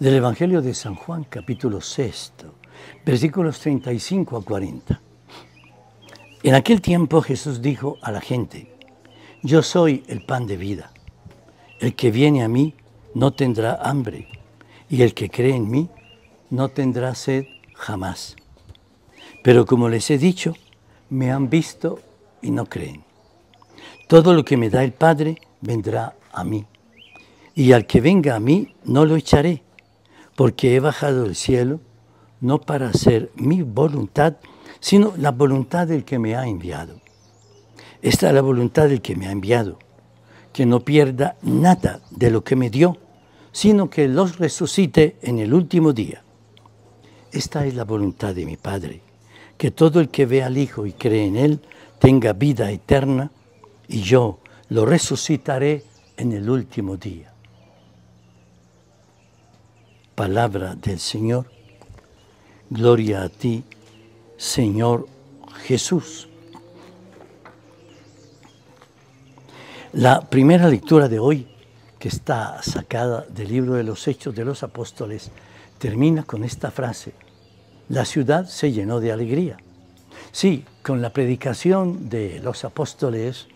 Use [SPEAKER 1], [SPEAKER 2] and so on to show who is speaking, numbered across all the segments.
[SPEAKER 1] del Evangelio de San Juan, capítulo 6, versículos 35 a 40. En aquel tiempo Jesús dijo a la gente, Yo soy el pan de vida. El que viene a mí no tendrá hambre, y el que cree en mí no tendrá sed jamás. Pero como les he dicho, me han visto y no creen. Todo lo que me da el Padre vendrá a mí, y al que venga a mí no lo echaré porque he bajado del cielo no para hacer mi voluntad, sino la voluntad del que me ha enviado. Esta es la voluntad del que me ha enviado, que no pierda nada de lo que me dio, sino que los resucite en el último día. Esta es la voluntad de mi Padre, que todo el que ve al Hijo y cree en Él tenga vida eterna, y yo lo resucitaré en el último día palabra del Señor. Gloria a ti, Señor Jesús. La primera lectura de hoy, que está sacada del libro de los Hechos de los Apóstoles, termina con esta frase. La ciudad se llenó de alegría. Sí, con la predicación de los apóstoles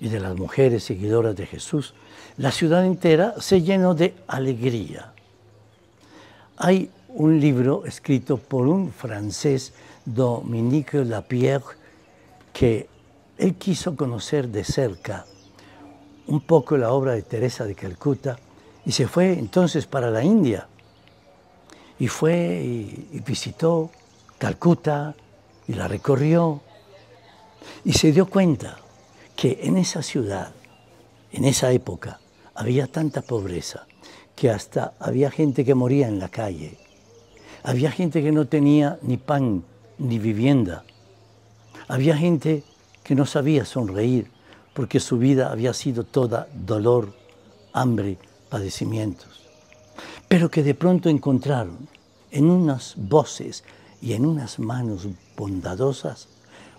[SPEAKER 1] y de las mujeres seguidoras de Jesús, la ciudad entera se llenó de alegría. Hay un libro escrito por un francés, Dominique Lapierre, que él quiso conocer de cerca un poco la obra de Teresa de Calcuta y se fue entonces para la India. Y fue y, visitó Calcuta y la recorrió y se dio cuenta que en esa ciudad, en esa época, había tanta pobreza que hasta había gente que moría en la calle, había gente que no tenía ni pan ni vivienda, había gente que no sabía sonreír porque su vida había sido toda dolor, hambre, padecimientos, pero que de pronto encontraron en unas voces y en unas manos bondadosas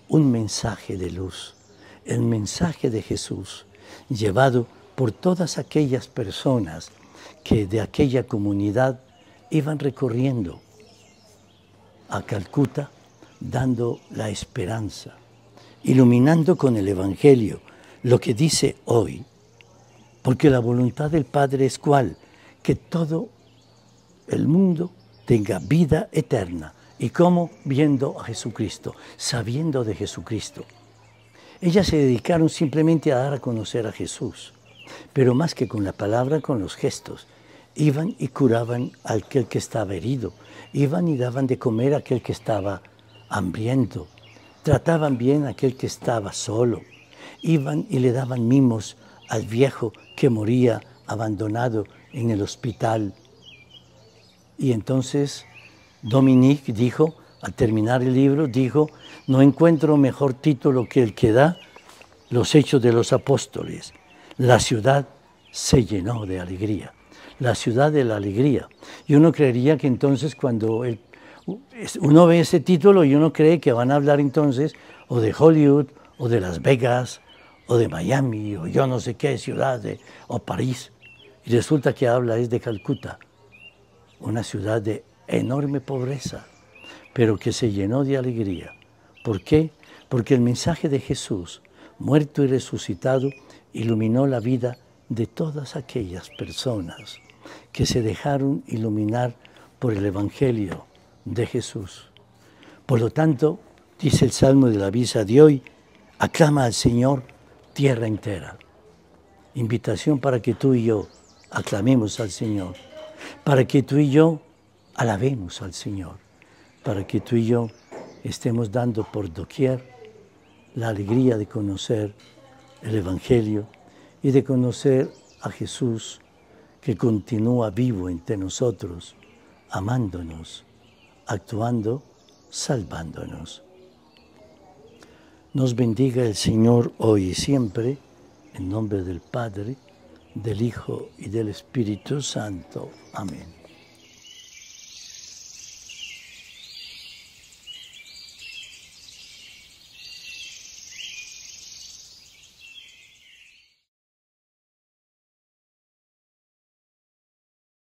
[SPEAKER 1] un mensaje de luz, el mensaje de Jesús, llevado por todas aquellas personas que de aquella comunidad iban recorriendo a Calcuta dando la esperanza, iluminando con el Evangelio lo que dice hoy, porque la voluntad del Padre es cual que todo el mundo tenga vida eterna. ¿Y cómo? Viendo a Jesucristo, sabiendo de Jesucristo. Ellas se dedicaron simplemente a dar a conocer a Jesús pero más que con la palabra, con los gestos. Iban y curaban a aquel que estaba herido, iban y daban de comer a aquel que estaba hambriento, trataban bien a aquel que estaba solo, iban y le daban mimos al viejo que moría abandonado en el hospital. Y entonces Dominique dijo, al terminar el libro, dijo, no encuentro mejor título que el que da los hechos de los apóstoles la ciudad se llenó de alegría, la ciudad de la alegría. Y uno creería que entonces cuando uno ve ese título y uno cree que van a hablar entonces o de Hollywood o de Las Vegas o de Miami o yo no sé qué ciudad o París. Y resulta que habla es de Calcuta, una ciudad de enorme pobreza, pero que se llenó de alegría. ¿Por qué? Porque el mensaje de Jesús muerto y resucitado, iluminó la vida de todas aquellas personas que se dejaron iluminar por el Evangelio de Jesús. Por lo tanto, dice el Salmo de la Visa de hoy, aclama al Señor tierra entera. Invitación para que tú y yo aclamemos al Señor, para que tú y yo alabemos al Señor, para que tú y yo estemos dando por doquier la alegría de conocer el Evangelio y de conocer a Jesús que continúa vivo entre nosotros, amándonos, actuando, salvándonos. Nos bendiga el Señor hoy y siempre, en nombre del Padre, del Hijo y del Espíritu Santo. Amén.